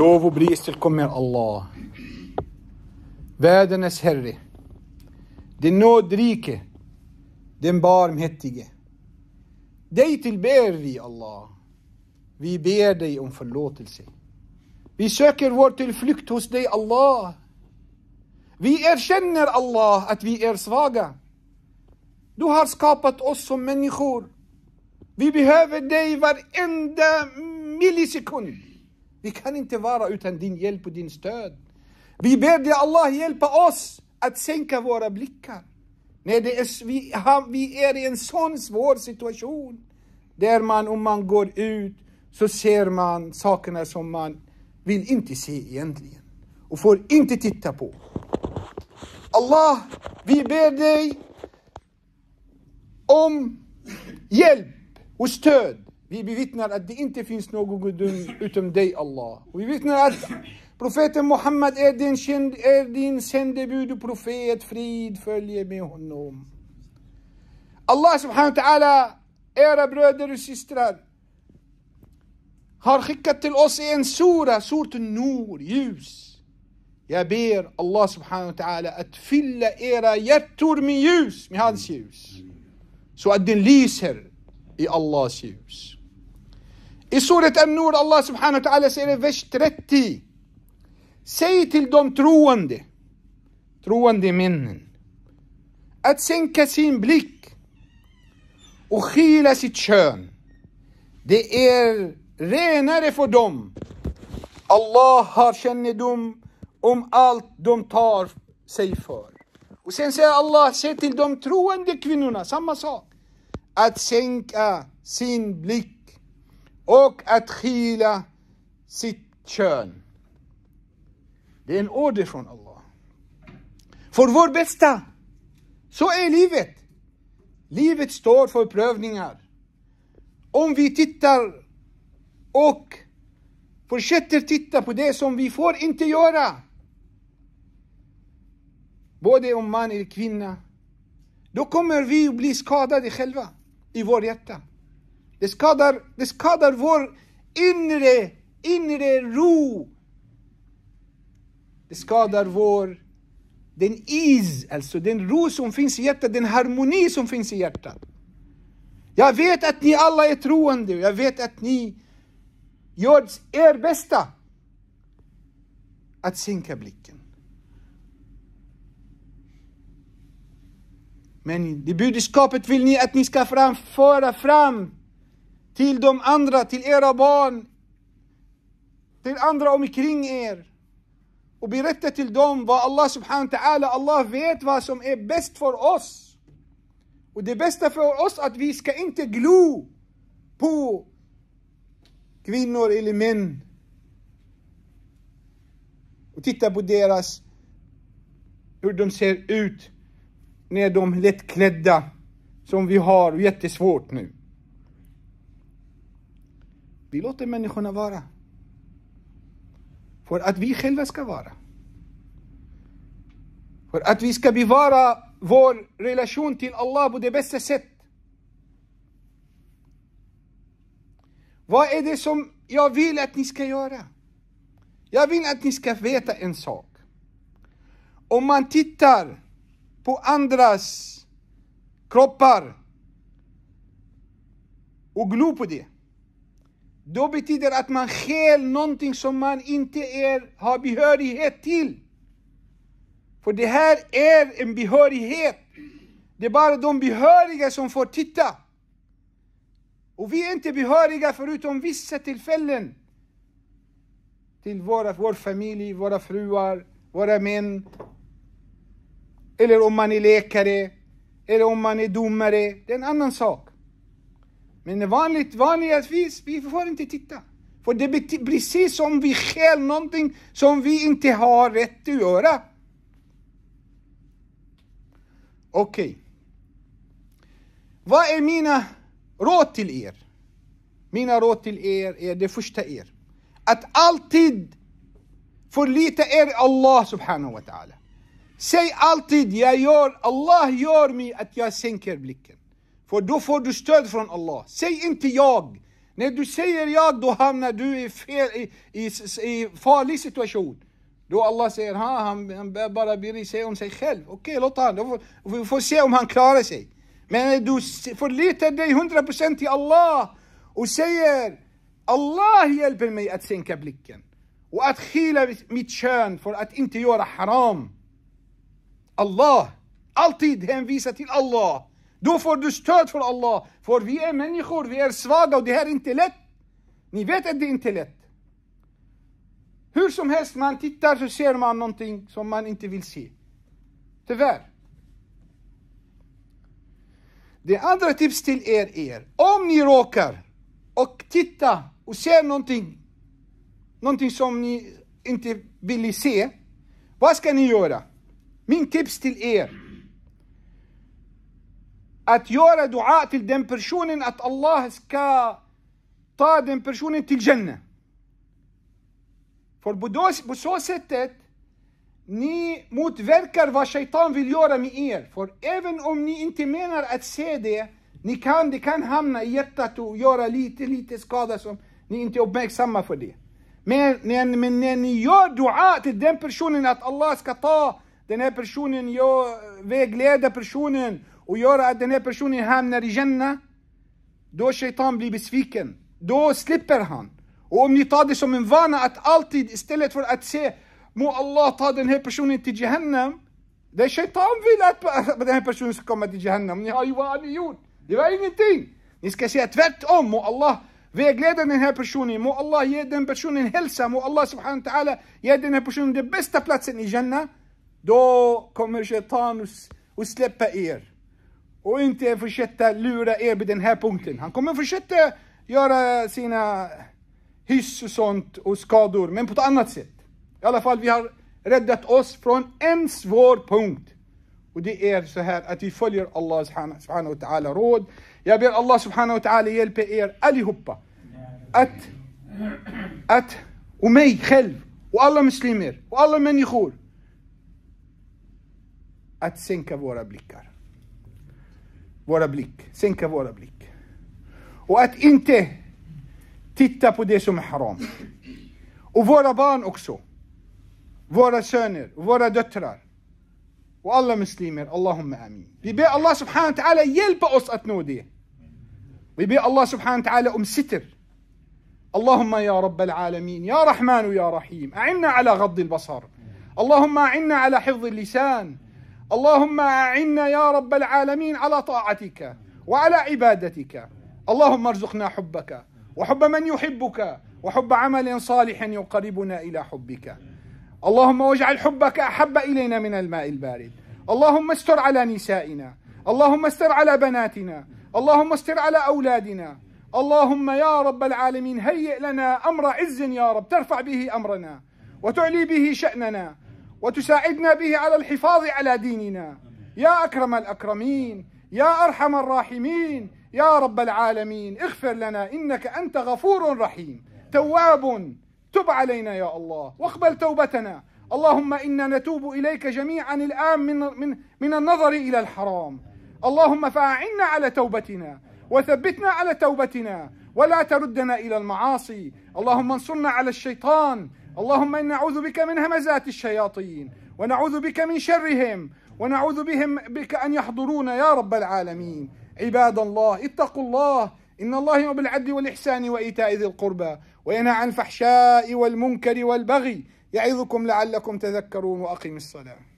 Lov och pris tillkommer Allah. världens Herre. Den nådrike. Den barmhärtige. Dig tillber vi, Allah. Vi ber dig om förlåtelse. Vi söker vår tillflykt hos dig, Allah. Vi erkänner, Allah, att vi är svaga. Du har skapat oss som människor. Vi behöver dig varenda millisekund. Vi kan inte vara utan din hjälp och din stöd. Vi ber dig Allah hjälpa oss att sänka våra blickar. När det är, vi, vi är i en sån svår situation. Där man om man går ut så ser man sakerna som man vill inte se egentligen. Och får inte titta på. Allah, vi ber dig om hjälp och stöd vi bevittnar att det inte finns någon gudom utom dig, Allah. vi bevittnar att profeten Muhammed är din, är din sändebud och profet. Frid följer med honom. Allah subhanahu wa ta'ala, era bröder och systrar, har skickat till oss en sura, surt Nur, ljus. Jag ber Allah subhanahu wa ta'ala att fylla era hjärtor med ljus, med hans ljus. Så att den lyser i Allahs ljus. I suret An-Nur, Allah subhanahu wa ta'ala säger i vers 30. Säg till de troende, troende männen, att sänka sin blick och skila sitt kön. Det är renare för dem. Allah har kännedom om allt de tar sig för. Och sen säger Allah, säg till de troende kvinnorna, samma sak. Att sänka sin blick och att skila sitt kön. Det är en order från Allah. För vår bästa. Så är livet. Livet står för prövningar. Om vi tittar och fortsätter titta på det som vi får inte göra. Både om man eller kvinna. Då kommer vi att bli skadade själva i vårt hjärta. Det skadar, det skadar vår inre, inre ro. Det skadar vår, den is, alltså den ro som finns i hjärtat, den harmoni som finns i hjärtat. Jag vet att ni alla är troende, jag vet att ni gör er bästa att sänka blicken. Men det budskapet vill ni att ni ska framföra fram till de andra, till era barn, till andra omkring er. Och berätta till dem vad Allah subhanahu wa ta'ala, Allah vet vad som är bäst för oss. Och det bästa för oss är att vi ska inte glo på kvinnor eller män. Och titta på deras, hur de ser ut när de är lättklädda, som vi har jättesvårt nu. Vi låter människorna vara. För att vi själva ska vara. För att vi ska bevara vår relation till Allah på det bästa sätt. Vad är det som jag vill att ni ska göra? Jag vill att ni ska veta en sak. Om man tittar på andras kroppar och glor på det då betyder att man skäl någonting som man inte är, har behörighet till. För det här är en behörighet. Det är bara de behöriga som får titta. Och vi är inte behöriga förutom vissa tillfällen. Till våra, vår familj, våra fruar, våra män. Eller om man är läkare. Eller om man är domare. Det är en annan sak. Men vanligt, vanligtvis, vi får inte titta. För det betyder precis som vi stjäl någonting som vi inte har rätt att göra. Okej. Okay. Vad är mina råd till er? Mina råd till er är det första er. Att alltid förlita er Allah subhanahu wa ta'ala. Säg alltid, jag gör, Allah gör mig att jag sänker blicken. För då får du stöd från Allah. Säg inte jag. När du säger jag, då hamnar du i, fel, i, i, i farlig situation. Då Allah säger ha, han, han bara bryr sig om sig själv. Okej, okay, låt han. Då får, vi får se om han klarar sig. Men när du förlitar dig 100% till Allah och säger Allah hjälper mig att sänka blicken och att skilja mitt kön för att inte göra haram. Allah, alltid hänvisa till Allah. Då får du stöd från Allah. För vi är människor, vi är svaga och det här är inte lätt. Ni vet att det inte är lätt. Hur som helst, man tittar så ser man någonting som man inte vill se. Tyvärr. Det andra tips till er är, om ni råkar och titta och ser någonting, någonting som ni inte vill se, vad ska ni göra? Min tips till er att göra dua till den personen att Allah ska ta den personen till Jannah. För på så sättet ni motverkar vad shaitan vill göra med er. För även om ni inte menar att se det, ni kan, det kan hamna i hjärtat och göra lite, lite skada som ni inte är uppmärksamma för det. Men, men, men när ni gör dua till den personen att Allah ska ta den här personen, jag vägleda personen och göra att den här personen hamnar i Jannah, då shaitan blir besviken. Då slipper han. Och om ni tar det som en vana att alltid istället för att se må Allah ta den här personen till Jahannam. Det är shaitan vill att den här personen ska komma till Jahannam. Ni har ju vad har ni gjort? Det var ingenting. Ni ska säga tvärtom. Må Allah vägleda den här personen. Må Allah ge den personen hälsa. Må Allah subhanahu wa ta'ala ge den här personen den bästa platsen i Jannah. Då kommer shaitan och släppa er och inte fortsätta lura er på den här punkten. Han kommer fortsätta göra sina hyss och sånt och skador, men på ett annat sätt. I alla fall, vi har räddat oss från en svår punkt. Och det är så här att vi följer Allah subhanahu wa ta'ala råd. Jag ber Allah subhanahu wa ta'ala hjälpa er allihopa. Att, att, och mig själv och alla muslimer och alla människor. Att sänka våra blickar. våra blick, sänka våra blick. Och att inte titta på det som är haram. Och våra barn också. Våra söner, våra döttrar. Och alla muslimer, Allahumma amin. Vi ber Allah subhanahu wa ta'ala hjälpa oss att nå det. Vi ber Allah subhanahu wa ta'ala om sitter. اللهم يا رب العالمين يا رحمن يا رحيم أعنا على غض البصر اللهم أعنا على حفظ اللسان اللهم أعنا يا رب العالمين على طاعتك وعلى عبادتك اللهم ارزقنا حبك وحب من يحبك وحب عمل صالح يقربنا إلى حبك اللهم واجعل حبك أحب إلينا من الماء البارد اللهم استر على نسائنا اللهم استر على بناتنا اللهم استر على أولادنا اللهم يا رب العالمين هيئ لنا أمر عز يا رب ترفع به أمرنا وتعلي به شأننا وتساعدنا به على الحفاظ على ديننا يا اكرم الاكرمين يا ارحم الراحمين يا رب العالمين اغفر لنا انك انت غفور رحيم تواب تب علينا يا الله واقبل توبتنا اللهم انا نتوب اليك جميعا الان من من من النظر الى الحرام اللهم فاعنا على توبتنا وثبتنا على توبتنا ولا تردنا الى المعاصي اللهم انصرنا على الشيطان اللهم إنا نعوذ بك من همزات الشياطين ونعوذ بك من شرهم ونعوذ بهم بك أن يحضرون يا رب العالمين عباد الله اتقوا الله إن الله يأمر بالعدل والإحسان وإيتاء ذي القربى وينهى عن الفحشاء والمنكر والبغي يعظكم لعلكم تذكرون وأقم الصلاة